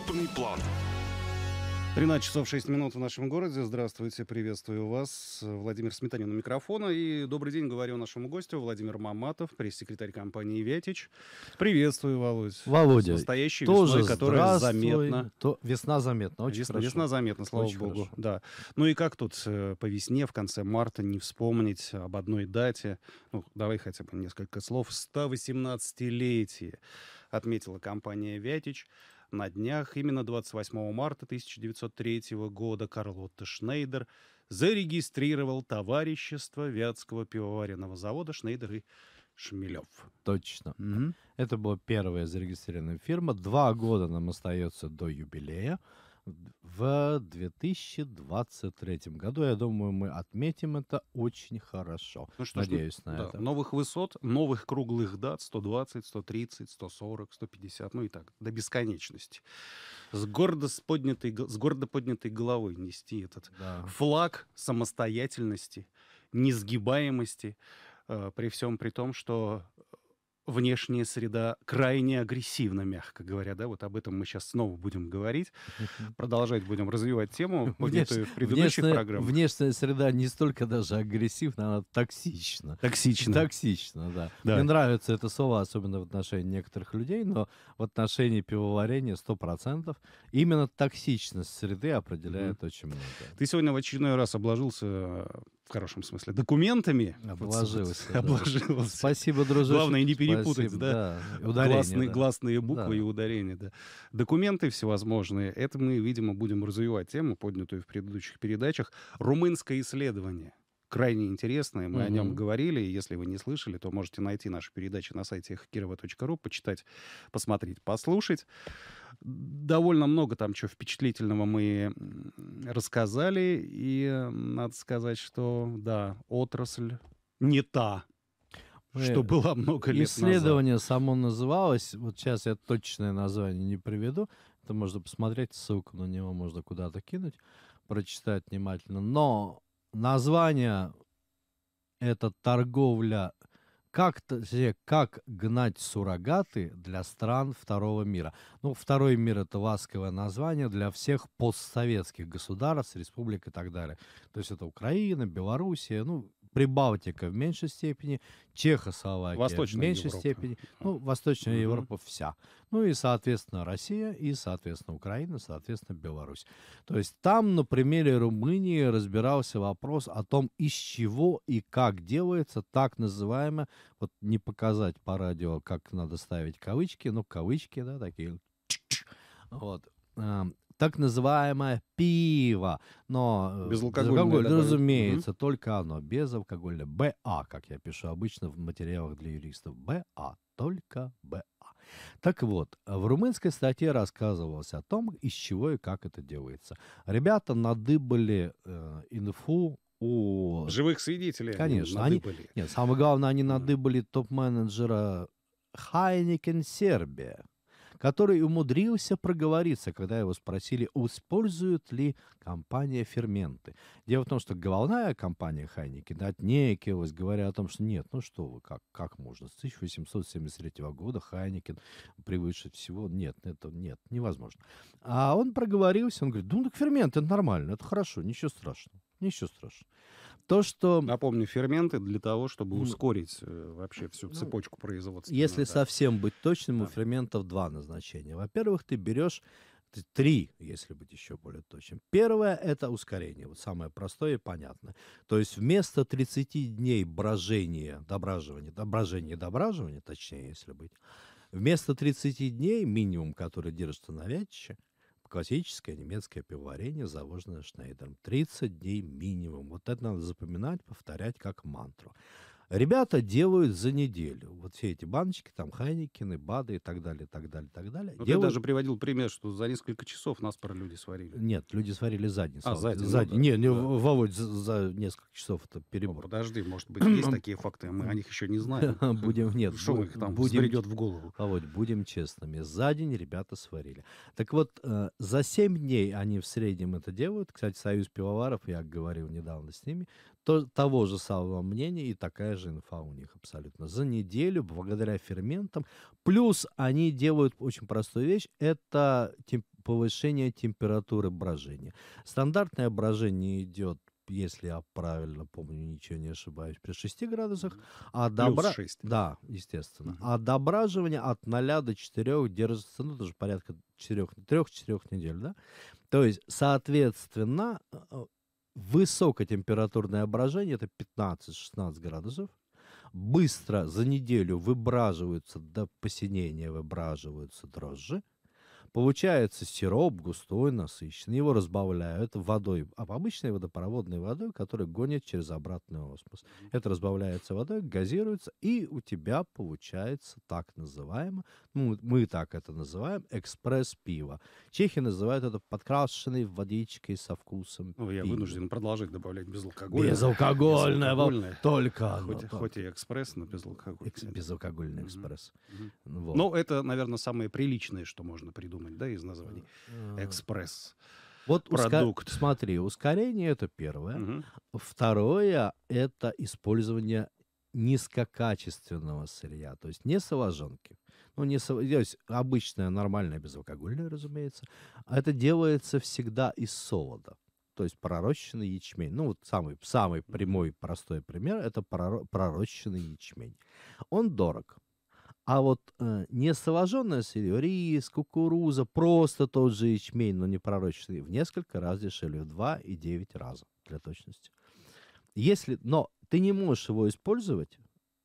крупный план. 13 часов 6 минут в нашем городе. Здравствуйте, приветствую вас. Владимир Сметанин у микрофона. И добрый день говорю нашему гостю Владимир Маматов, пресс-секретарь компании «Вятич». Приветствую, Володь. Володя, Настоящий тоже весной, которая заметна. То... Весна заметна, очень весна, хорошо. Весна заметна, слава очень богу. Хорошо. Да. Ну и как тут э, по весне в конце марта не вспомнить об одной дате? Ну, давай хотя бы несколько слов. 118-летие отметила компания «Вятич». На днях, именно 28 марта 1903 года, Карлотта Шнейдер зарегистрировал товарищество Вятского пивоваренного завода «Шнейдер и Шмелев. Точно. Угу. Это была первая зарегистрированная фирма. Два года нам остается до юбилея в 2023 году. Я думаю, мы отметим это очень хорошо. Ну, что ну Надеюсь ж, на да, это. Новых высот, новых круглых дат 120, 130, 140, 150, ну и так, до бесконечности. С гордо, с поднятой, с гордо поднятой головой нести этот да. флаг самостоятельности, несгибаемости, э, при всем при том, что внешняя среда крайне агрессивна, мягко говоря, да, вот об этом мы сейчас снова будем говорить, продолжать будем развивать тему, поднятую в предыдущих внешняя, программах. Внешняя среда не столько даже агрессивна, она токсична. Токсична. Токсична, да. да. Мне нравится это слово, особенно в отношении некоторых людей, но в отношении пивоварения 100% именно токсичность среды определяет mm-hmm. очень много. Ты сегодня в очередной раз обложился в хорошем смысле, документами. Обложилось. Вот, обложилось. Спасибо, дружище. Главное не перепутать, Спасибо, да, да. Ударение, гласные, да. гласные буквы да. и ударения, да. Документы всевозможные. Это мы, видимо, будем развивать тему, поднятую в предыдущих передачах. Румынское исследование крайне интересное. Мы угу. о нем говорили. Если вы не слышали, то можете найти наши передачи на сайте хакирова.ру, почитать, посмотреть, послушать довольно много там чего впечатлительного мы рассказали. И э, надо сказать, что да, отрасль не та, мы что было много лет Исследование назад. само называлось, вот сейчас я точное название не приведу, это можно посмотреть, ссылку на него можно куда-то кинуть, прочитать внимательно. Но название это торговля как, как гнать суррогаты для стран Второго мира. Ну, Второй мир — это ласковое название для всех постсоветских государств, республик и так далее. То есть это Украина, Белоруссия, ну, Прибалтика в меньшей степени, Чехословакия Восточная в меньшей Европа. степени, ну, Восточная угу. Европа вся. Ну и, соответственно, Россия, и, соответственно, Украина, соответственно, Беларусь. То есть там на примере Румынии разбирался вопрос о том, из чего и как делается так называемое, вот не показать по радио, как надо ставить кавычки, но ну, кавычки, да, такие, вот, а, так называемое пиво. Но э, безалкогольное, разумеется, угу. только оно, безалкогольное. БА, как я пишу обычно в материалах для юристов. БА, только БА. Так вот, в румынской статье рассказывалось о том, из чего и как это делается. Ребята надыбали э, инфу у... Живых свидетелей. Конечно. Они... Нет, самое главное, они надыбали топ-менеджера Хайникен Сербия который умудрился проговориться, когда его спросили, использует ли компания ферменты. Дело в том, что головная компания Хайникин отнекивалась, говоря о том, что нет, ну что вы, как, как можно? С 1873 года Хайникин превыше всего. Нет, это нет, невозможно. А он проговорился, он говорит, ну так фермент, это нормально, это хорошо, ничего страшного, ничего страшного. То, что... Напомню, ферменты для того, чтобы ускорить э, вообще всю ну, цепочку производства. Если да. совсем быть точным, да. у ферментов два назначения. Во-первых, ты берешь три, если быть еще более точным. Первое – это ускорение, вот самое простое и понятное. То есть вместо 30 дней брожения, доброживания, доброжения, доброживания, точнее, если быть, вместо 30 дней минимум, который держится на вятче, Классическое немецкое пивоварение, завоженное Шнайдером 30 дней минимум. Вот это надо запоминать, повторять как мантру. Ребята делают за неделю. Вот все эти баночки, там, Хайникины, БАДы и так далее, так далее, так далее. Ну, делают... Ты даже приводил пример, что за несколько часов нас про люди сварили. Нет, люди сварили за день. А, за день. За... Ну, не, да. не, Володь, за, за несколько часов это ну, перебор. Ну, подожди, может быть, есть такие факты, мы о них еще не знаем. будем, нет. Что их там будем, придет в голову? А вот будем честными, за день ребята сварили. Так вот, э, за 7 дней они в среднем это делают. Кстати, Союз пивоваров, я говорил недавно с ними, то, того же самого мнения и такая же инфа у них абсолютно. За неделю, благодаря ферментам. Плюс они делают очень простую вещь. Это темп, повышение температуры брожения. Стандартное брожение идет если я правильно помню, ничего не ошибаюсь, при 6 градусах. А добра... 6. Да, естественно. Угу. А дображивание от 0 до 4 держится, ну, тоже порядка 4, 3-4 недель, да? То есть, соответственно, э, высокотемпературное брожение, это 15-16 градусов, быстро за неделю выбраживаются до посинения, выбраживаются дрожжи – Получается сироп густой, насыщенный. Его разбавляют водой, а обычной водопроводной водой, которая гонит через обратный осмос. Это разбавляется водой, газируется, и у тебя получается так называемо, ну, мы так это называем, экспресс-пиво. Чехи называют это подкрашенной водичкой со вкусом Ну, я пива. вынужден продолжать добавлять безалкогольное. Безалкогольное, безалкогольное. только оно, Хоть, только. и экспресс, но безалкогольное. Экс- безалкогольный экспресс. Mm-hmm. Вот. Но это, наверное, самое приличное, что можно придумать выдумать, да, из названий. Э, э. Экспресс. Вот продукт. Уска... Смотри, ускорение это первое. Угу. Второе это использование низкокачественного сырья, то есть не соложонки. Ну, не со... то есть обычное, нормальное, безалкогольное, разумеется. Это делается всегда из солода. То есть пророщенный ячмень. Ну, вот самый, самый прямой, простой пример – это пророщенный ячмень. Он дорог. А вот э, несоложенная сырье, рис, кукуруза, просто тот же ячмень, но не пророчный, в несколько раз дешевле, в 2 и 9 раз для точности. Если, но ты не можешь его использовать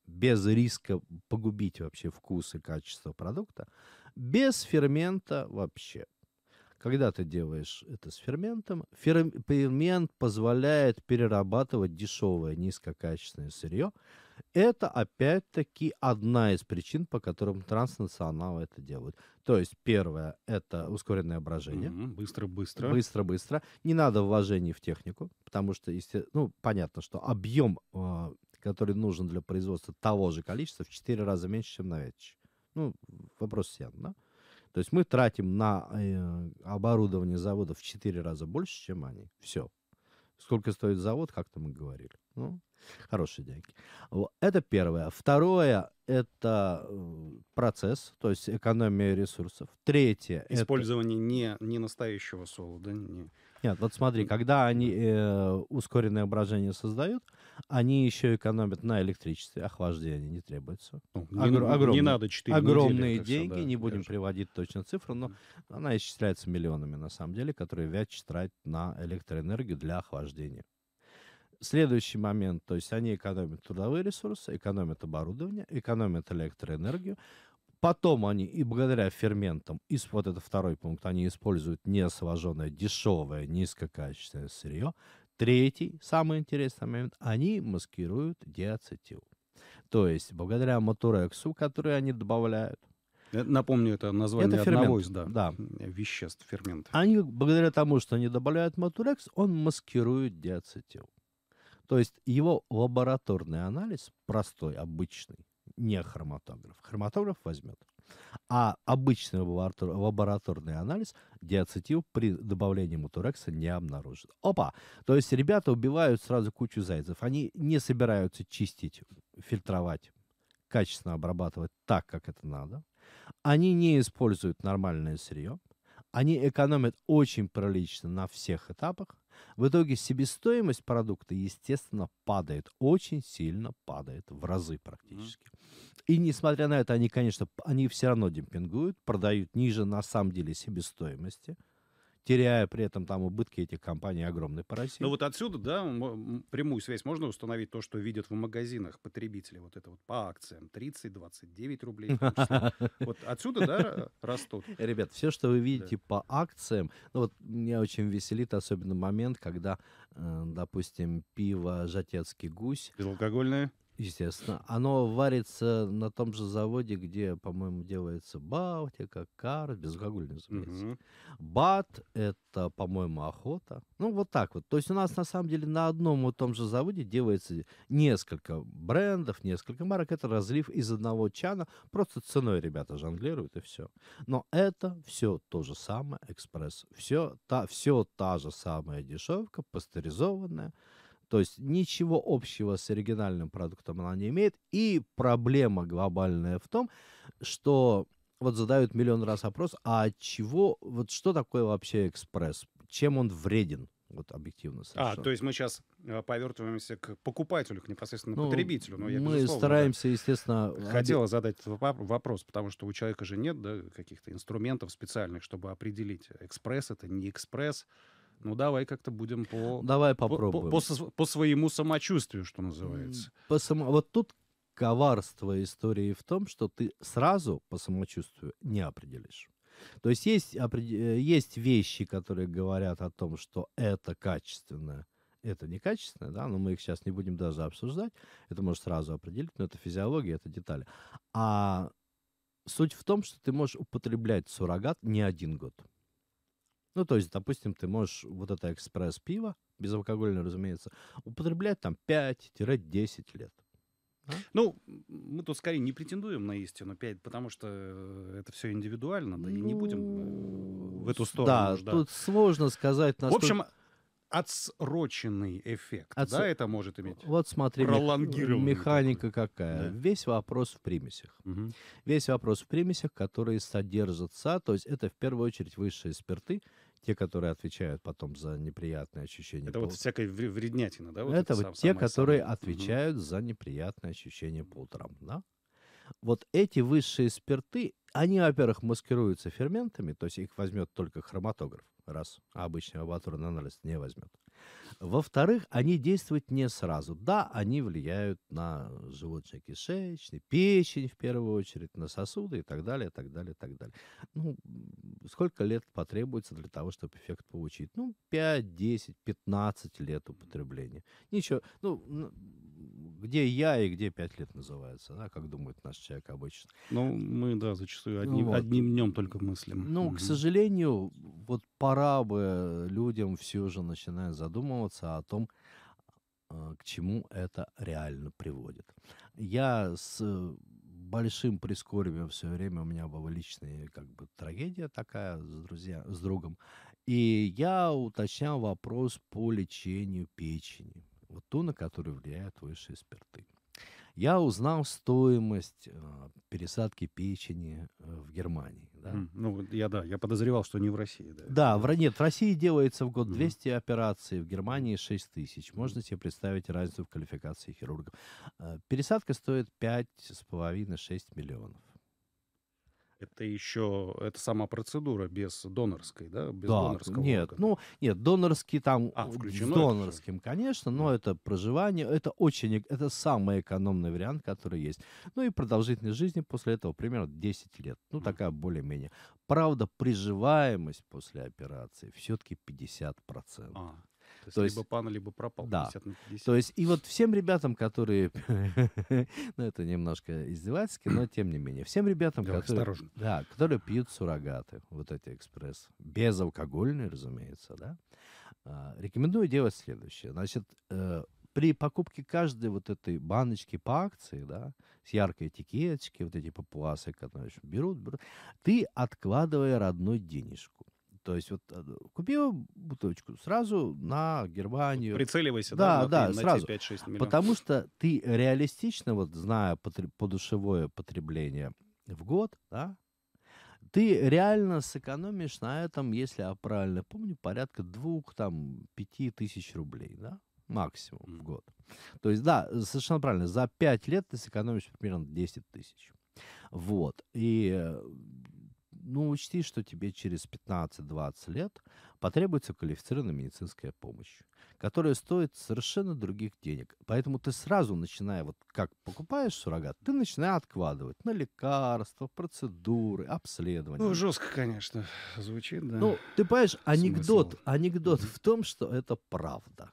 без риска погубить вообще вкус и качество продукта, без фермента вообще. Когда ты делаешь это с ферментом, фермент позволяет перерабатывать дешевое низкокачественное сырье, это опять-таки одна из причин, по которым транснационалы это делают. То есть первое — это ускоренное брожение. Быстро-быстро. Mm-hmm. Быстро-быстро. Не надо вложений в технику, потому что, ну, понятно, что объем, а, который нужен для производства того же количества, в 4 раза меньше, чем на ветчи. Ну, вопрос сен, да? То есть мы тратим на э, оборудование завода в 4 раза больше, чем они. Все. Сколько стоит завод, как-то мы говорили. Ну, Хорошие деньги. Это первое. Второе – это э, процесс, то есть экономия ресурсов. Третье – Использование это... не, не настоящего солода. Не... Нет, вот смотри, когда они э, ускоренное брожение создают, они еще экономят на электричестве, охлаждение не требуется. Ну, не, огромные, не надо 4 Огромные деньги, все, да, не будем конечно. приводить точно цифру, но она исчисляется миллионами, на самом деле, которые вяч тратит на электроэнергию для охлаждения. Следующий момент, то есть они экономят трудовые ресурсы, экономят оборудование, экономят электроэнергию. Потом они и благодаря ферментам, и вот это второй пункт, они используют неосвоженное, дешевое, низкокачественное сырье. Третий, самый интересный момент, они маскируют диацетил. То есть благодаря моторексу, который они добавляют, э, Напомню, это название это одного из да, да. Э, веществ, фермент. Они, благодаря тому, что они добавляют матурекс, он маскирует диацетил. То есть его лабораторный анализ простой, обычный, не хроматограф. Хроматограф возьмет. А обычный лабораторный анализ диацетил при добавлении мутурекса не обнаружит. Опа! То есть ребята убивают сразу кучу зайцев. Они не собираются чистить, фильтровать, качественно обрабатывать так, как это надо. Они не используют нормальное сырье. Они экономят очень прилично на всех этапах. В итоге себестоимость продукта, естественно, падает, очень сильно падает, в разы практически. mm И несмотря на это, они, конечно, они все равно демпингуют, продают ниже на самом деле себестоимости. mm теряя при этом там убытки этих компаний огромные по России. Ну вот отсюда, да, прямую связь можно установить то, что видят в магазинах потребители, вот это вот по акциям 30, 29 рублей. Вот отсюда, да, растут. Ребят, все, что вы видите по акциям, ну вот меня очень веселит особенно момент, когда, э, допустим, пиво «Жатецкий гусь». Безалкогольное? Естественно. Оно варится на том же заводе, где, по-моему, делается Балтика, Кар, безалкогольный называется. Угу. Бат — это, по-моему, охота. Ну, вот так вот. То есть у нас, на самом деле, на одном и том же заводе делается несколько брендов, несколько марок. Это разлив из одного чана. Просто ценой ребята жонглируют, и все. Но это все то же самое, экспресс. Все та, все та же самая дешевка, пастеризованная то есть ничего общего с оригинальным продуктом она не имеет. И проблема глобальная в том, что вот задают миллион раз опрос, а чего, вот что такое вообще экспресс? Чем он вреден? вот объективно а, совершенно. А, то есть мы сейчас э, повертываемся к покупателю, к непосредственно ну, потребителю. Но ну, я, мы стараемся, да, естественно... Хотела обе... задать этот вопрос, потому что у человека же нет да, каких-то инструментов специальных, чтобы определить, э, экспресс это, не экспресс ну давай как-то будем по... Давай попробуем. По, по, по, своему самочувствию, что называется. По само... Вот тут коварство истории в том, что ты сразу по самочувствию не определишь. То есть есть, э, есть вещи, которые говорят о том, что это качественное, это некачественное, да, но мы их сейчас не будем даже обсуждать, это можешь сразу определить, но это физиология, это детали. А суть в том, что ты можешь употреблять суррогат не один год. Ну, то есть, допустим, ты можешь вот это экспресс-пиво, безалкогольное, разумеется, употреблять там 5-10 лет. А? Ну, мы тут скорее не претендуем на истину 5, потому что э, это все индивидуально, да ну, и не будем э, в эту ну, сторону. Да, уж, тут сложно сказать. Насколько... В общем, отсроченный эффект, Отс... да, это может иметь? Вот смотри, механика такой. какая. Да. Весь вопрос в примесях. Угу. Весь вопрос в примесях, которые содержатся, то есть это в первую очередь высшие спирты, те, которые отвечают потом за неприятные ощущения. Это пола. вот всякая вреднятина, да? Вот это, это вот сам, те, которые самое. отвечают угу. за неприятные ощущения по утрам, да? Вот эти высшие спирты, они, во-первых, маскируются ферментами, то есть их возьмет только хроматограф раз, а обычный абатур на анализ не возьмет. Во-вторых, они действуют не сразу. Да, они влияют на желудочный кишечный, печень в первую очередь, на сосуды и так далее, и так далее, и так далее. Ну, сколько лет потребуется для того, чтобы эффект получить? Ну, 5, 10, 15 лет употребления. Ничего, ну, где я и где пять лет называется, да, как думает наш человек обычно. Ну, мы, да, зачастую одним, вот. одним днем только мыслим. Ну, угу. к сожалению, вот пора бы людям все же начинать задумываться о том, а, к чему это реально приводит. Я с э, большим прискорбием все время у меня была личная как бы трагедия такая с, друзья, с другом. И я уточнял вопрос по лечению печени вот ту, на которую влияют высшие спирты. Я узнал стоимость э, пересадки печени э, в Германии. Да? Mm, ну, я да, я подозревал, что не в России. Да, да в, нет, в России делается в год 200 mm. операций, в Германии 6 тысяч. Можно себе представить разницу в квалификации хирургов. Э, пересадка стоит 5,5-6 миллионов. Это еще, это сама процедура без донорской, да? Без да, донорского нет, органа. ну, нет, донорский там, а, включено с донорским, это конечно, но да. это проживание, это очень, это самый экономный вариант, который есть. Ну и продолжительность жизни после этого примерно 10 лет, ну mm. такая более-менее. Правда, приживаемость после операции все-таки 50%. А, то есть, то есть либо пан, либо пропал. Да. 50 на 50. То есть и вот всем ребятам, которые... ну, это немножко издевательски, но тем не менее. Всем ребятам, Давай, которые... Осторожно. Да, которые пьют суррогаты, вот эти экспресс. Безалкогольные, разумеется, да. А, рекомендую делать следующее. Значит, э, при покупке каждой вот этой баночки по акции, да, с яркой этикеточки, вот эти папуасы, которые берут, берут, ты откладывая родной денежку. То есть вот э, купил бутылочку сразу на Германию. Прицеливайся, да, да, на, да на, сразу. 5 миллионов. Потому что ты реалистично, вот зная потреб, подушевое потребление в год, да, ты реально сэкономишь на этом, если я правильно помню, порядка двух, там, пяти тысяч рублей, да, максимум mm. в год. То есть, да, совершенно правильно, за пять лет ты сэкономишь примерно 10 тысяч. Вот. И э, ну, учти, что тебе через 15-20 лет потребуется квалифицированная медицинская помощь, которая стоит совершенно других денег. Поэтому ты сразу, начиная, вот как покупаешь суррогат, ты начинаешь откладывать на лекарства, процедуры, обследования. Ну, жестко, конечно, звучит, да. Ну, ты понимаешь, анекдот, Смысл. анекдот в том, что это правда.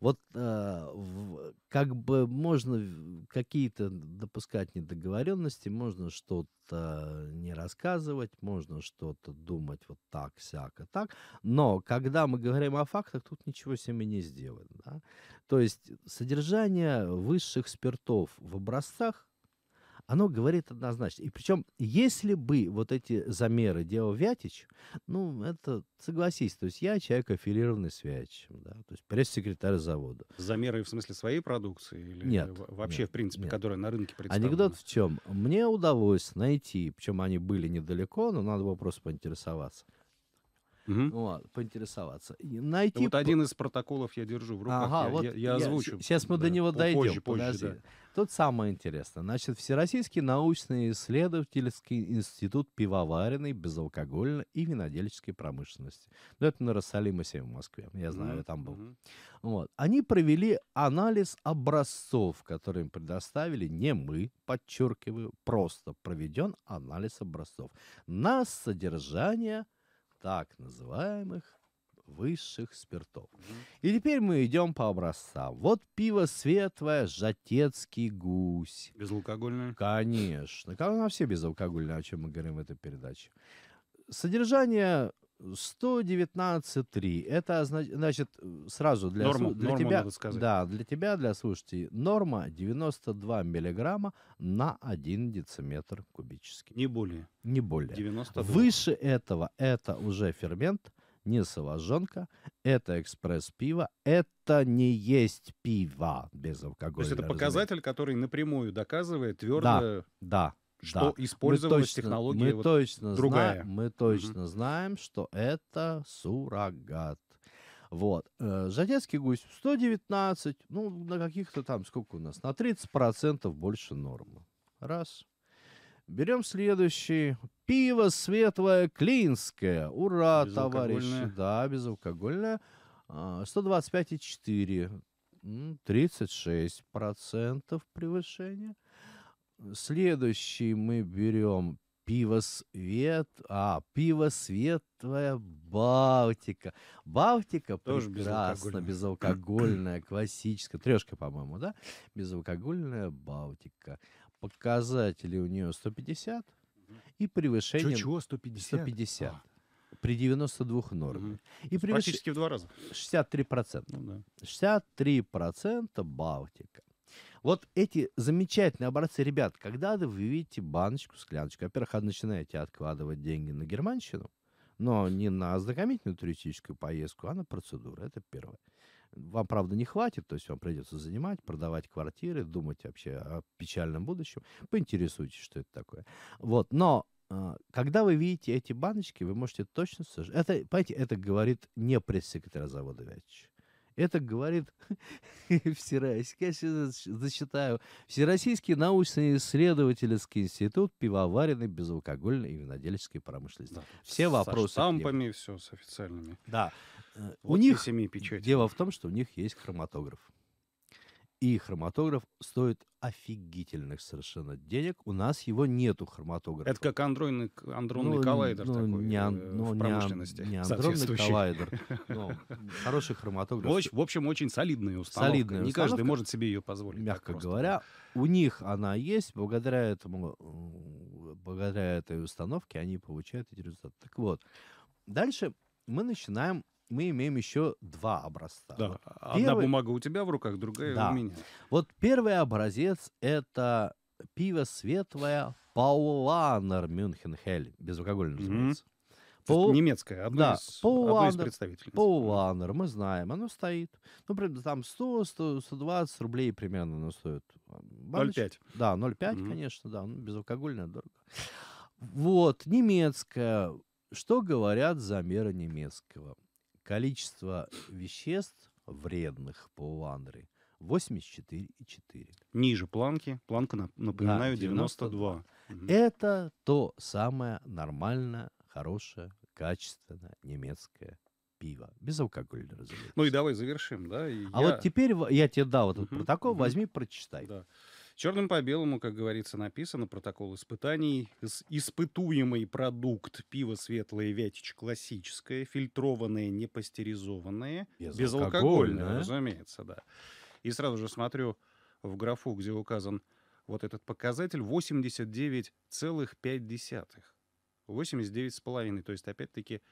Вот э, в, как бы можно какие-то допускать недоговоренности, можно что-то не рассказывать, можно что-то думать вот так, всяко так. Но когда мы говорим о фактах, тут ничего себе не сделано. Да? То есть содержание высших спиртов в образцах оно говорит однозначно. И причем, если бы вот эти замеры делал Вятич, ну, это, согласись, то есть я человек аффилированный с Вятичем, да, то есть пресс-секретарь завода. Замеры в смысле своей продукции? Или нет. Вообще, нет, в принципе, нет. которая на рынке представлена? Анекдот в чем? Мне удалось найти, причем они были недалеко, но надо было просто поинтересоваться угу. вот, поинтересоваться. найти... Вот один из протоколов я держу в руках, ага, я, вот я, я озвучу. Сейчас мы да, до него дойдем, позже, подожди. Да. Тут самое интересное. Значит, Всероссийский научно-исследовательский институт пивоваренной, безалкогольной и винодельческой промышленности. Ну, это на Иерусалима 7 в Москве. Я знаю, mm я там был. mm Вот. Они провели анализ образцов, которые им предоставили не мы, подчеркиваю, просто проведен анализ образцов на содержание так называемых высших спиртов. И теперь мы идем по образцам. Вот пиво светлое, жатецкий гусь. Безалкогольное? Конечно. Оно все безалкогольное, о чем мы говорим в этой передаче. Содержание 119.3. Это значит э, сразу для, норма, для норма тебя, надо сказать. да, для тебя, для слушателей, норма 92 миллиграмма на 1 дециметр кубический. Не более. Не более. 92. Выше этого это уже фермент, не соложенка это экспресс-пиво, это не есть пиво без алкоголя. То есть это показатель, разумеется. который напрямую доказывает твердо... Да, да что да. использовалась мы точно, технология мы вот точно другая. Зна- мы точно угу. знаем, что это суррогат. Вот. Жатецкий э, гусь 119, ну, на каких-то там, сколько у нас, на 30% больше нормы. Раз. Берем следующий. Пиво светлое клинское. Ура, товарищи. Да, безалкогольное. 125,4. А, 36% превышения. Следующий мы берем пиво свет, а пиво светлое Балтика. Балтика Тоже прекрасно, безалкогольная, безалкогольная классическая, трешка, по-моему, да? Безалкогольная Балтика. Показатели у нее 150 и превышение... Чего, 150? 150. А при 92 норме. Угу. И превыш... Практически в два раза. 63%. Ну, да. 63% Балтика. Вот эти замечательные образцы, ребят, когда вы видите баночку, скляночку, во-первых, а начинаете откладывать деньги на германщину, но не на ознакомительную туристическую поездку, а на процедуру. Это первое. Вам, правда, не хватит, то есть вам придется занимать, продавать квартиры, думать вообще о печальном будущем. Поинтересуйтесь, что это такое. Вот, но а, когда вы видите эти баночки, вы можете точно... Это, понимаете, это говорит не пресс-секретарь завода Вячич. Это говорит Всероссийский, я сейчас зачитаю, Всероссийский научно-исследовательский институт пивоваренной, безалкогольной и винодельческой промышленности. Да. Все вопросы. Со штампами, все с официальными. Да. Э, вот у них, печати. дело в том, что у них есть хроматограф. И хроматограф стоит офигительных совершенно денег. У нас его нету хроматографа. Это как андронный, андронный ну, коллайдер ну, такой не, э, ну, в промышленности. Не, не андронный коллайдер. Но хороший хроматограф. В, в общем, очень солидная установка. Солидная не установка, каждый может себе ее позволить. Мягко говоря, у них она есть. Благодаря этому, э, благодаря этой установке они получают эти результаты. Так вот, дальше мы начинаем мы имеем еще два образца. Да. Вот Одна бумага у тебя в руках, другая да. у меня. Вот первый образец — это пиво светлое Пауланер Мюнхенхель, безалкогольное называется. Mm-hmm. Пол... Немецкая, одна да, из, Пауланер, из представителей. Пауланер, мы знаем, оно стоит. Ну, там 100, 100 120 рублей примерно оно стоит. 0,5. Да, 0,5, mm-hmm. конечно, да, ну, безалкогольное дорого. Вот, немецкое. Что говорят замеры немецкого? Количество веществ вредных по Ландре 84,4. Ниже планки. Планка, напоминаю, да, 92. 92. Угу. Это то самое нормальное, хорошее, качественное немецкое пиво. Безалкогольное, разумеется. Ну и давай завершим, да? И а я... вот теперь я тебе дал этот угу, протокол, угу. возьми, прочитай. Да. Черным по белому, как говорится, написано, протокол испытаний. Испытуемый продукт пиво светлое, вятич классическое, фильтрованное, не пастеризованное, безалкогольное, разумеется, да. И сразу же смотрю в графу, где указан вот этот показатель 89,5. 89,5. То есть, опять-таки,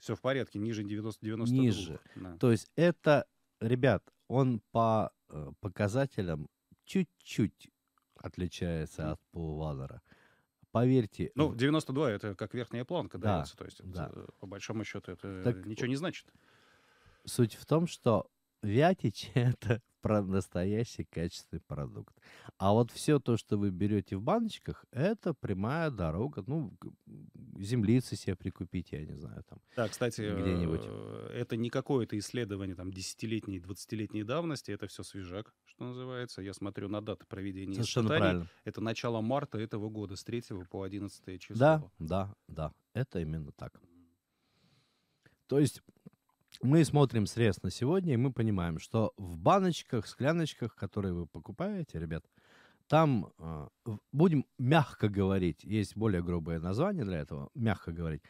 все в порядке, ниже 90, 92. Ниже. Да. То есть это, ребят, он по э, показателям чуть-чуть отличается от полувазера. Поверьте. Ну, 92 это как верхняя планка, да, дается, то есть да. Это, по большому счету это так, ничего не значит. Суть в том, что Вятич это про настоящий качественный продукт. А вот все то, что вы берете в баночках, это прямая дорога. Ну, землицы себе прикупить, я не знаю, там. Да, кстати, где-нибудь. Э, это не какое-то исследование там десятилетней, двадцатилетней давности, это все свежак, что называется. Я смотрю на даты проведения Совершенно испытаний. Правильно. Это начало марта этого года, с 3 по 11 число. Да, да, да, это именно так. То есть мы смотрим срез на сегодня, и мы понимаем, что в баночках, скляночках, которые вы покупаете, ребят, там, э, будем мягко говорить, есть более грубое название для этого, мягко говорить,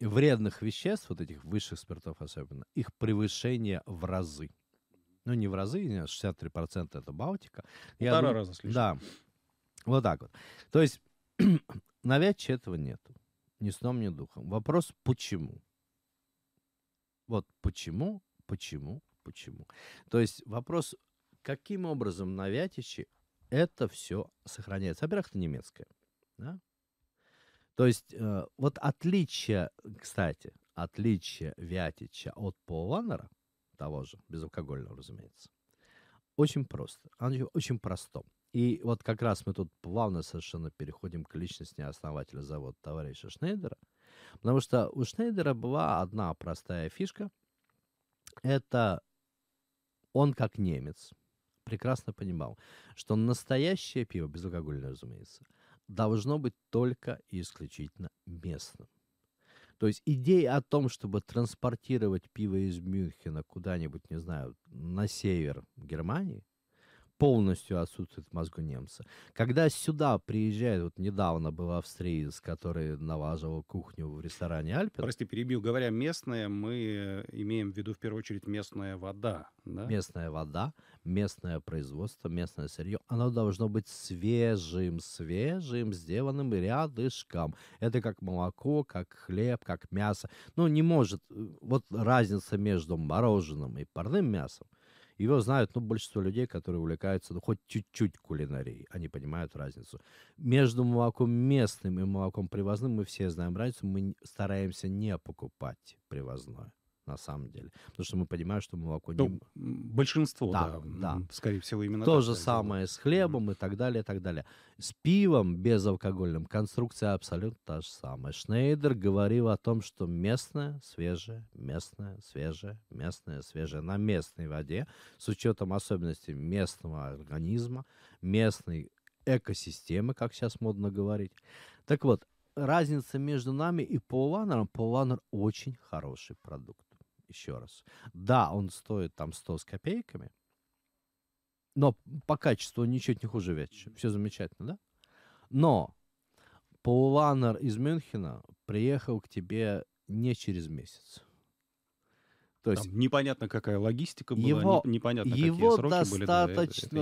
вредных веществ, вот этих высших спиртов особенно, их превышение в разы. Ну, не в разы, не 63% это Балтика. Полтора ну, Я думаю, раза слишком. Да, вот так вот. То есть, навяче этого нет, Ни сном, ни духом. Вопрос, почему? Вот почему, почему, почему. То есть вопрос, каким образом на Вятиче это все сохраняется. Во-первых, это немецкое. Да? То есть э, вот отличие, кстати, отличие Вятича от Полванера, того же, безалкогольного, разумеется, очень просто. Оно очень просто. И вот как раз мы тут плавно совершенно переходим к личности основателя завода товарища Шнейдера – Потому что у Шнейдера была одна простая фишка. Это он как немец прекрасно понимал, что настоящее пиво, безалкогольное, разумеется, должно быть только и исключительно местным. То есть идея о том, чтобы транспортировать пиво из Мюнхена куда-нибудь, не знаю, на север Германии, полностью отсутствует в мозгу немца. Когда сюда приезжает, вот недавно был австриец, который налаживал кухню в ресторане Альпин. Прости, перебил. Говоря местное, мы э, имеем в виду в первую очередь местная вода. Да? Местная вода, местное производство, местное сырье. Оно должно быть свежим, свежим, сделанным рядышком. Это как молоко, как хлеб, как мясо. Ну, не может. Э, вот разница между мороженым и парным мясом – его знают, ну, большинство людей, которые увлекаются, ну, хоть чуть-чуть кулинарией. Они понимают разницу. Между молоком местным и молоком привозным мы все знаем разницу. Мы стараемся не покупать привозное на самом деле. Потому что мы понимаем, что молоко ну, Большинство, да, да, да. Скорее всего, именно То же самое с хлебом и так далее, и так далее. С пивом безалкогольным конструкция абсолютно та же самая. Шнейдер говорил о том, что местное, свежее, местное, свежее, местное, свежее. На местной воде, с учетом особенностей местного организма, местной экосистемы, как сейчас модно говорить. Так вот, разница между нами и Paul Lanner. Paul Lanner очень хороший продукт еще раз. Да, он стоит там 100 с копейками, но по качеству он ничуть не хуже Вятича. Все замечательно, да? Но Пол Ваннер из Мюнхена приехал к тебе не через месяц. То есть Там непонятно, какая логистика была, его, непонятно, его какие сроки достаточно были.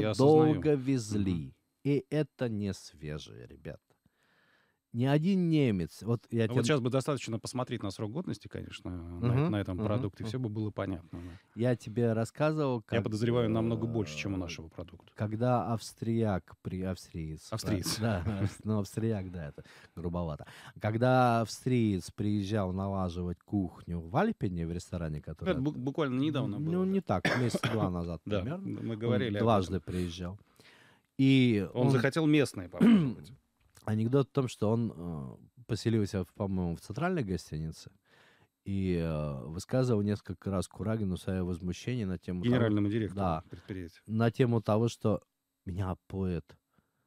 достаточно долго везли. Mm-hmm. И это не свежие, ребят ни один немец. Вот, я ну, тебя... вот сейчас бы достаточно посмотреть на срок годности, конечно, угу, на, на этом угу. продукте, все бы было понятно. Я тебе рассказывал, как... Я подозреваю, э, намного больше, чем у нашего продукта. Когда австрияк при... Австриец. Австриец. Да, ну, австрияк, да, это грубовато. Когда австриец приезжал налаживать кухню в Альпине, в ресторане, который... Это буквально недавно ну, было. Ну, не так, месяц два назад примерно. мы говорили. дважды приезжал. И он, он захотел местные попробовать анекдот в том, что он а, поселился, по-моему, в центральной гостинице и а, высказывал несколько раз Курагину свое возмущение на тему... Генеральному того, директору да, предприятия. На тему того, что меня поэт,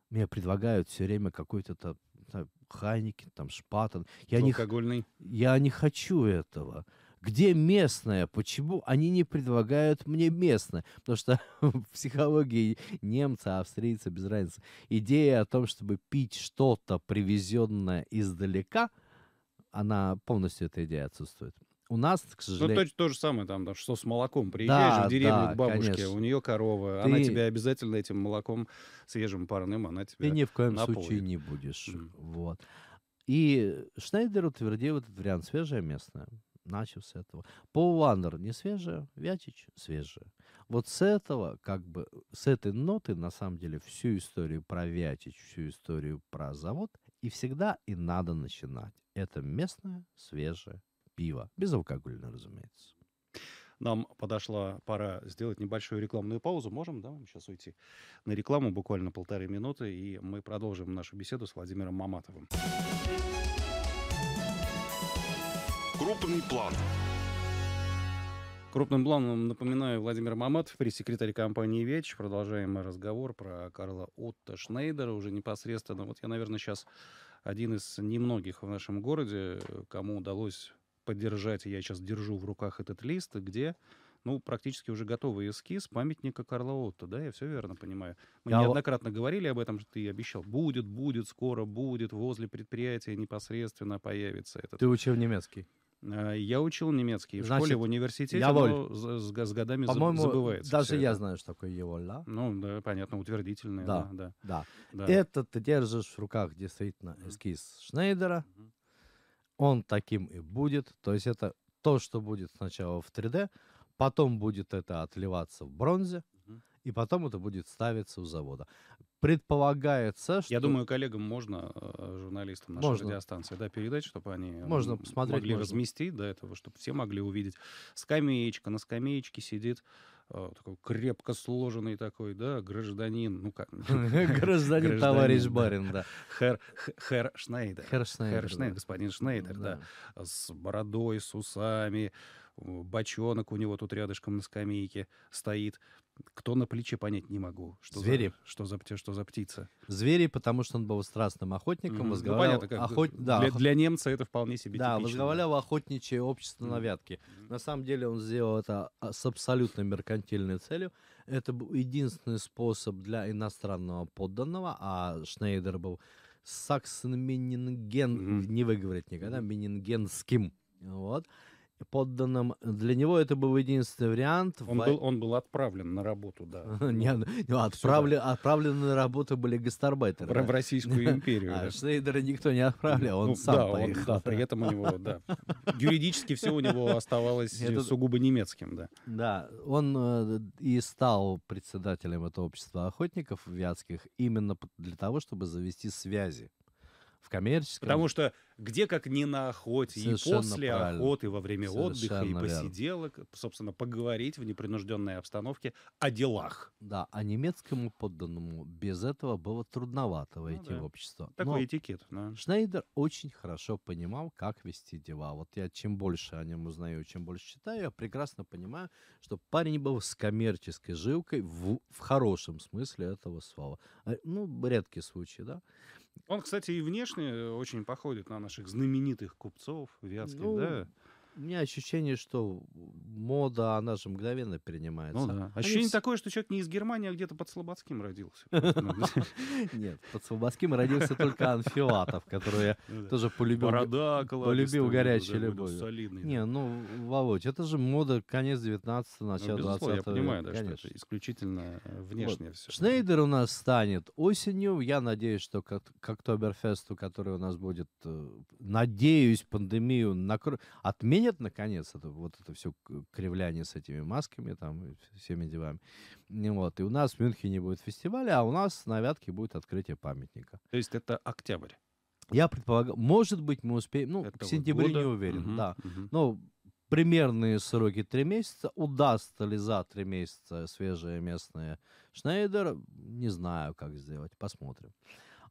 мне предлагают все время какой-то там, там Хайникин, там Шпатон. Я Алкогольный. я не хочу этого где местное? Почему они не предлагают мне местное? Потому что в психологии немца, австрийца, без разницы, идея о том, чтобы пить что-то привезенное издалека, она полностью эта идея отсутствует. У нас, к ну, сожалению... Ну, точно то же самое там, там, что с молоком. Приезжаешь да, в деревню да, к бабушке, конечно. у нее корова, Ты... она тебя обязательно этим молоком свежим парным, она тебя Ты ни в коем напоит. случае не будешь. Mm. Вот. И Шнайдер утвердил этот вариант свежее местное начав с этого. Пол Вандер не свежая, Вятич свежая. Вот с этого, как бы, с этой ноты, на самом деле, всю историю про Вятич, всю историю про завод и всегда и надо начинать. Это местное свежее пиво. Безалкогольное, разумеется. Нам подошла пора сделать небольшую рекламную паузу. Можем, да, сейчас уйти на рекламу буквально полторы минуты, и мы продолжим нашу беседу с Владимиром Маматовым. Крупный план. Крупным планом напоминаю Владимир Маматов, пресс-секретарь компании «Веч». Продолжаем разговор про Карла Отто Шнейдера уже непосредственно. Вот я, наверное, сейчас один из немногих в нашем городе, кому удалось поддержать, я сейчас держу в руках этот лист, где ну, практически уже готовый эскиз памятника Карла Отто, да, я все верно понимаю. Мы да, неоднократно вот... говорили об этом, что ты обещал, будет, будет, скоро будет, возле предприятия непосредственно появится этот. Ты учил немецкий. Э, я учил немецкий Значит, в школе, в университете, яволь. но с, с, с годами По-моему, забывается. Даже я это. знаю, что такое яволь, да? Ну, да, понятно, утвердительное. Да, да, да. да. Это ты держишь в руках действительно эскиз Шнейдера. Угу. Он таким и будет. То есть это то, что будет сначала в 3D, потом будет это отливаться в бронзе, и потом это будет ставиться у завода. Предполагается, что... Я думаю, коллегам можно, э, журналистам нашей можно. радиостанции, да, передать, чтобы они можно посмотреть, могли можно. разместить до этого, чтобы все могли увидеть. Скамеечка, на скамеечке сидит э, такой крепко сложенный такой, да, гражданин, ну как? Гражданин, товарищ Барин, да. Хер Шнейдер. Хер Шнейдер, господин Шнейдер, да. С бородой, с усами, бочонок у него тут рядышком на скамейке стоит кто на плече, понять не могу. Что Звери. За, что, за, что за птица. Звери, потому что он был страстным охотником, mm-hmm. возглавлял... Ну, понятно, как охот... для, да, для, для немца это вполне себе Да, типично. возглавлял охотничье общество mm-hmm. на Вятке. Mm-hmm. На самом деле он сделал это а, с абсолютно меркантильной целью. Это был единственный способ для иностранного подданного, а Шнейдер был саксон-мининген... Mm-hmm. Не выговорить никогда, минингенским. Вот подданным. Для него это был единственный вариант. Он, Во... был, он был отправлен на работу, да. Нет, ну, отправлены на работу были гастарбайтеры. В Российскую империю. А Шнейдера никто не отправлял, он ну, сам поехал. при этом у него, да. Юридически все у него оставалось сугубо немецким, да. Да, он э, и стал председателем этого общества охотников вятских именно для того, чтобы завести связи в коммерческом. Потому что где как не на охоте, Совершенно и после правильно. охоты, во время Совершенно отдыха, и посиделок, собственно, поговорить в непринужденной обстановке о делах. Да, а немецкому подданному без этого было трудновато ну войти ну, да. в общество. Такой Но этикет, да. Шнайдер очень хорошо понимал, как вести дела. Вот я чем больше о нем узнаю, чем больше читаю, я прекрасно понимаю, что парень был с коммерческой жилкой в, в хорошем смысле этого слова. А, ну, редкий случай, да. Он, кстати, и внешне э, очень походит на наших знаменитых купцов вятских, ну, да? у меня ощущение, что мода, она же мгновенно принимается. Ну, да. А ощущение Они... такое, что человек не из Германии, а где-то под Слободским родился. Ну, Нет, под Слободским родился только Анфилатов, который я ну тоже полюбил. Полюбил горячей любовью. Не, ну, Володь, это же мода конец 19 ну, начало 20 Я понимаю, да, что это исключительно э, внешнее все. Шнейдер у нас станет осенью. Я надеюсь, что к Октоберфесту, который у нас будет, э, надеюсь, пандемию накроет. Отменят нет, наконец, это, вот это все кривляние с этими масками, там, всеми делами. Вот. И у нас в Мюнхене будет фестиваль, а у нас на Вятке будет открытие памятника. То есть это октябрь? Я предполагаю, может быть, мы успеем, ну, Этого в сентябре года? не уверен, угу, да. Угу. Но примерные сроки три месяца. Удастся ли за три месяца свежие местные Шнайдер, не знаю, как сделать. Посмотрим.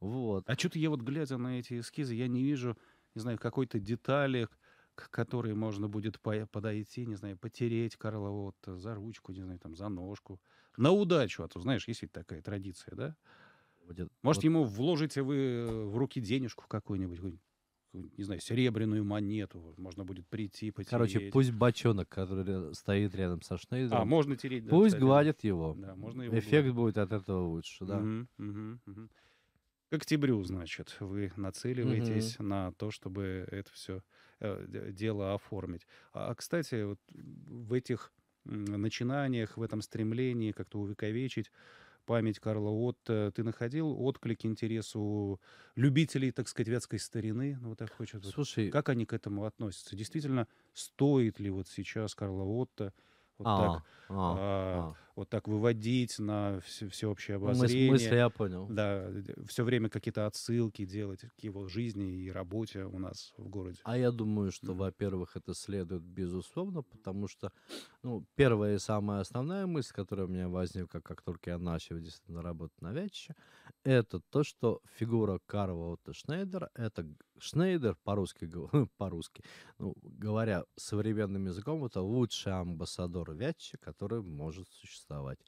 Вот. А что-то я вот, глядя на эти эскизы, я не вижу, не знаю, какой-то деталик к которой можно будет подойти, не знаю, потереть Карла вот за ручку, не знаю, там, за ножку. На удачу, а то, знаешь, есть ведь такая традиция, да? Может, вот. ему вложите вы э, в руки денежку какую-нибудь, не знаю, серебряную монету. Можно будет прийти, потереть. Короче, пусть бочонок, который стоит рядом со а, Шнейдером... А, можно тереть, да. Пусть гладит его. Да, можно его Эффект гладить. будет от этого лучше, да. Угу, угу, угу. К октябрю, значит, вы нацеливаетесь угу. на то, чтобы это все Э, дело оформить. А, кстати, вот в этих начинаниях, в этом стремлении как-то увековечить память Карла Отто, ты находил отклик интересу любителей, так сказать, вятской старины? Ну, вот так хочется. Слушай... Как они к этому относятся? Действительно, стоит ли вот сейчас Карла Отто вот а, так а, а, а вот так выводить на все, всеобщее обозрение. Мысли, мысли я понял. Да, все время какие-то отсылки делать к его жизни и работе у нас в городе. А я думаю, что, mm. во-первых, это следует безусловно, потому что, ну, первая и самая основная мысль, которая у меня возникла, как только я начал действительно работать на Вятиче, это то, что фигура Карла Отто Шнейдера — это Шнейдер, по-русски, по-русски ну, говоря современным языком, это лучший амбассадор Вятчи, который может существовать.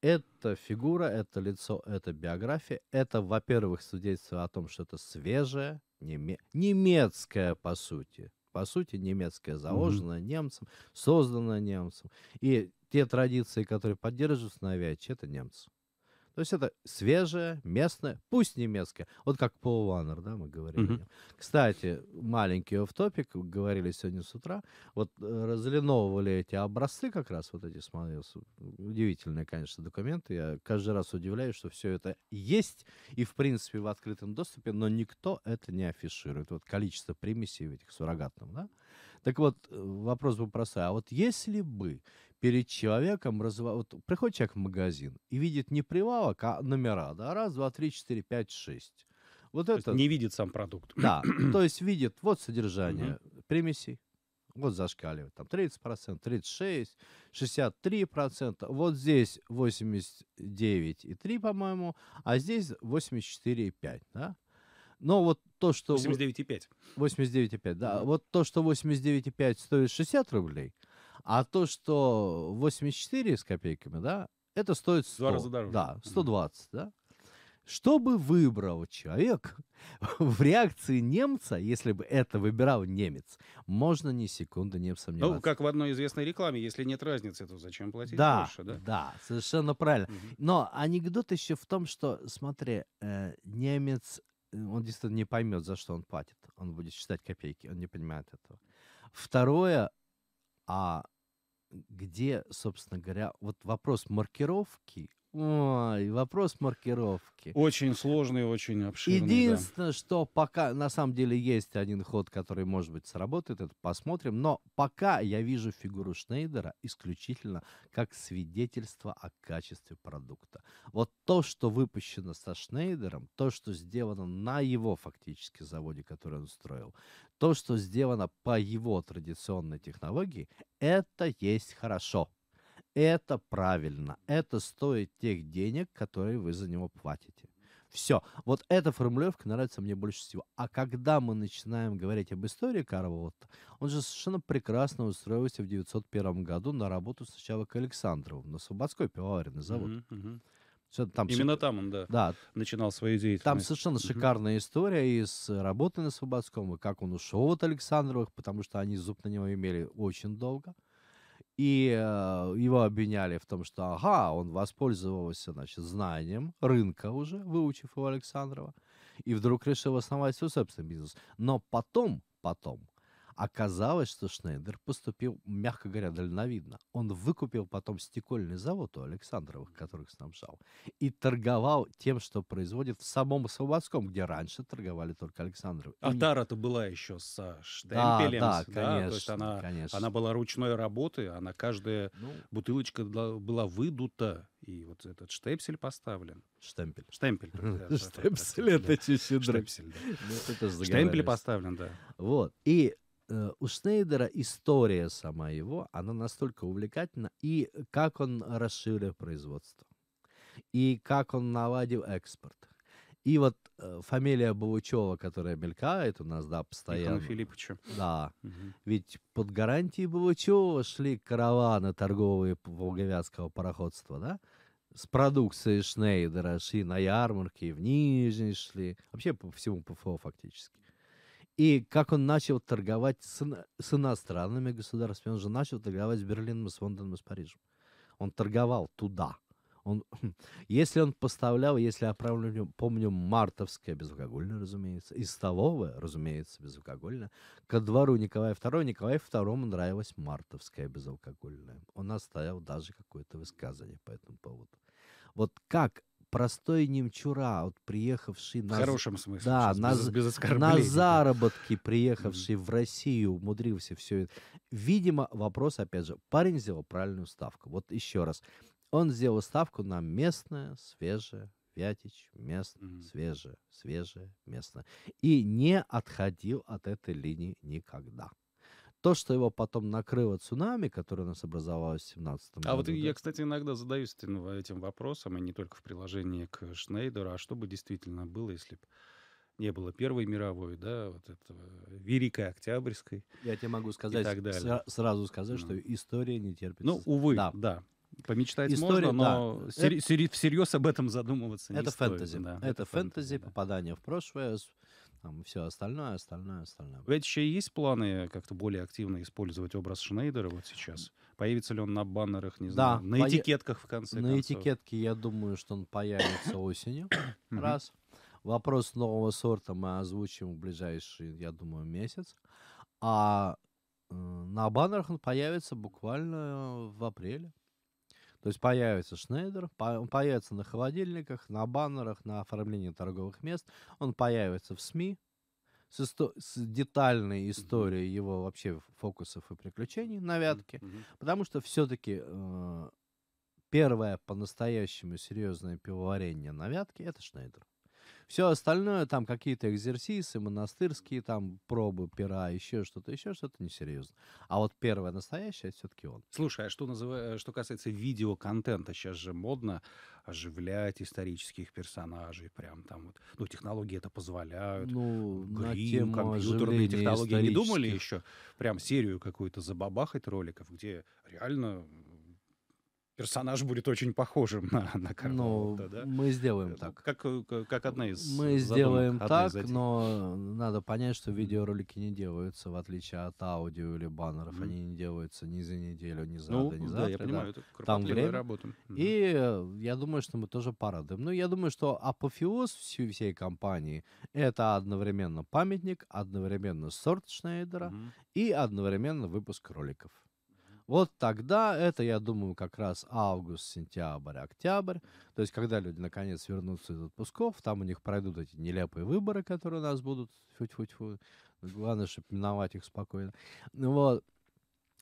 Это фигура, это лицо, это биография. Это, во-первых, свидетельство о том, что это свежая, неме- немецкая, по сути, по сути, немецкая, заложенная mm-hmm. немцем, созданная немцем. И те традиции, которые поддерживаются на Вятче, это немцы. То есть это свежее, местное, пусть немецкое. Вот как Пол Ваннер, да, мы говорили. Mm-hmm. Кстати, маленький офтопик, говорили сегодня с утра, вот э, разлиновывали эти образцы как раз, вот эти, смотрел, удивительные, конечно, документы. Я каждый раз удивляюсь, что все это есть и, в принципе, в открытом доступе, но никто это не афиширует. Вот количество примесей в этих суррогатном, да? Так вот, э, вопрос был простой. А вот если бы перед человеком разва... вот приходит человек в магазин и видит не прилавок, а номера, да, раз, два, три, четыре, пять, шесть. Вот то это... не видит сам продукт. Да, то есть видит вот содержание угу. примесей, вот зашкаливает, там 30%, 36%, 63%, вот здесь и 89,3, по-моему, а здесь и 84,5, да? Но вот то, что... и и 89,5, да. Вот то, что и 89,5 стоит 60 рублей – а то, что 84 с копейками, да, это стоит 100. Два раза дороже. Да, 120, mm. да. Что бы выбрал человек в реакции немца, если бы это выбирал немец? Можно ни секунды не ну, сомневаться. Ну, как в одной известной рекламе, если нет разницы, то зачем платить да, больше, да? Да, совершенно правильно. Угу. Но анекдот еще в том, что, смотри, э, немец, э, он действительно не поймет, за что он платит. Он будет считать копейки, он не понимает этого. Второе, а где, собственно говоря, вот вопрос маркировки, Ой, вопрос маркировки. Очень сложный, очень обширный. Единственное, да. что пока на самом деле есть один ход, который, может быть, сработает, это посмотрим. Но пока я вижу фигуру Шнейдера исключительно как свидетельство о качестве продукта. Вот то, что выпущено со Шнейдером, то, что сделано на его фактически заводе, который он строил, то, что сделано по его традиционной технологии, это есть хорошо. Это правильно. Это стоит тех денег, которые вы за него платите. Все. Вот эта формулировка нравится мне больше всего. А когда мы начинаем говорить об истории Карла он же совершенно прекрасно устроился в 901 году на работу сначала к Александрову, на Слободской пивоваренный завод. Mm-hmm, mm-hmm. Все, там Именно там он, да, да, начинал свою деятельность. Там совершенно угу. шикарная история и с работы на Слободском, и как он ушел от Александровых, потому что они зуб на него имели очень долго. И э, его обвиняли в том, что, ага, он воспользовался, значит, знанием рынка уже, выучив его Александрова, и вдруг решил основать свой собственный бизнес. Но потом, потом, Оказалось, что Шнейдер поступил, мягко говоря, дальновидно. Он выкупил потом стекольный завод у Александровых, которых снабжал, и торговал тем, что производит в самом Слободском, где раньше торговали только Александровы. А тара-то была еще с штемпелем. Да, да, да, конечно, да? То есть она, конечно. она была ручной работы, она каждая ну, бутылочка была выдута, и вот этот штепсель поставлен. Штемпель. Штемпель. Штемпель это чуть-чуть. Ну, Штемпель поставлен, да. Вот. И Э, у Шнейдера история сама его, она настолько увлекательна, и как он расширил производство, и как он наладил экспорт. И вот э, фамилия Булычева, которая мелькает у нас, да, постоянно. Михаила Филипповича. Да. Угу. Ведь под гарантией Булычева шли караваны торговые волговятского пароходства, да? С продукцией Шнейдера шли на ярмарки, в Нижний шли. Вообще по всему ПФО фактически. И как он начал торговать с, с иностранными государствами, он же начал торговать с Берлином, с Лондоном, с Парижем. Он торговал туда. Он, хм, если он поставлял, если я правильно помню, мартовское безалкогольное, разумеется, и столовое, разумеется, безалкогольное, ко двору Николая II, Николаю II нравилось мартовское безалкогольное. Он оставил даже какое-то высказывание по этому поводу. Вот как простой немчура, вот приехавший на... В хорошем смысле. Да, на, без, без на заработки приехавший в Россию, умудрился все это. Видимо, вопрос, опять же, парень сделал правильную ставку. Вот еще раз. Он сделал ставку на местное, свежее Вятич, местное, mm-hmm. свежее, свежее, местное. И не отходил от этой линии никогда то, что его потом накрыло цунами, которое у нас образовалось в 17 году. А вот я, кстати, иногда задаюсь этим, э, вопросом, и а не только в приложении к Шнейдеру, а что бы действительно было, если бы не было Первой мировой, да, вот этого, э, Великой Октябрьской. Я тебе могу сказать, И так сра- сразу сказать, ну. что история не терпит. Ну, увы, да. да. Помечтать История, можно, но да. Э сери- это, всерьез об этом задумываться не это стоит. Фэнтези. Да, это, это фэнтези, фэнтези да. попадание в прошлое там все остальное, остальное, остальное. У еще есть планы как-то более активно использовать образ Шнейдера вот сейчас? Появится ли он на баннерах, не да, знаю, на по... этикетках в конце На концов? этикетке я думаю, что он появится осенью. Раз. Вопрос нового сорта мы озвучим в ближайший, я думаю, месяц. А э, на баннерах он появится буквально в апреле. То есть появится Шнейдер, он появится на холодильниках, на баннерах, на оформлении торговых мест, он появится в СМИ с, исто- с детальной историей mm-hmm. его вообще фокусов и приключений на вятке, mm-hmm. потому что все-таки э, первое по-настоящему серьезное пивоварение на вятке это Шнейдер. Все остальное, там какие-то экзерсисы, монастырские, там пробы пера, еще что-то, еще что-то несерьезно. А вот первое настоящее все-таки он. Слушай, а что, назыв... Э, что касается видеоконтента, сейчас же модно оживлять исторических персонажей, прям там вот, ну, технологии это позволяют. Ну, Грим, компьютерные технологии. Не думали еще прям серию какую-то забабахать роликов, где реально персонаж будет очень похожим на, на Карнаута, ну, да? Мы сделаем э, так. Как, э, как одна из Мы задумок, сделаем так, но надо понять, что видеоролики не делаются, в отличие от аудио или баннеров. Mm-hmm. Они не делаются ни за неделю, ни за ну, день, ни за да, я понимаю, да. это Там время. работа. Mm-hmm. И э, я думаю, что мы тоже порадуем. Ну, я думаю, что апофеоз всей, всей компании — это одновременно памятник, одновременно сорт Шнейдера mm-hmm. и одновременно выпуск роликов. Вот тогда это, я думаю, как раз август, сентябрь, октябрь. То есть, когда люди наконец вернутся из отпусков, там у них пройдут эти нелепые выборы, которые у нас будут. Фу-фу-фу. Главное, чтобы миновать их спокойно. Вот.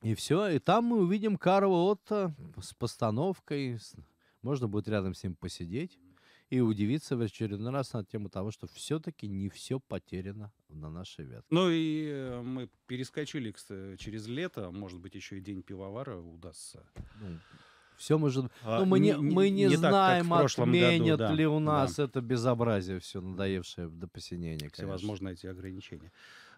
И все. И там мы увидим Карла Отто с постановкой. Можно будет рядом с ним посидеть и удивиться в очередной раз на тему того, что все-таки не все потеряно на нашей ветке. Ну и э, мы перескочили через лето, может быть, еще и день пивовара удастся. Ну, все может... Ну, а, мы не, не, мы не, не знаем, так, отменят году, да, ли у нас да. это безобразие все надоевшее до посинения. Конечно. эти ограничения.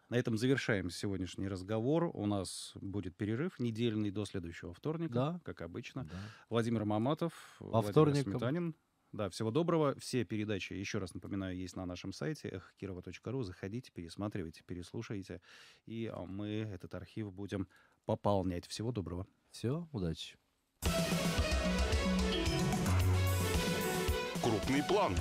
На этом завершаем сегодняшний разговор. У нас будет перерыв недельный до следующего вторника, да. как обычно. Да. Владимир Маматов, Во Владимир вторник... Сметанин. Да, всего доброго. Все передачи, еще раз напоминаю, есть на нашем сайте эхокирова.ру. Заходите, пересматривайте, переслушайте. И а, мы этот архив будем пополнять. Всего доброго. Все, удачи. Крупный план.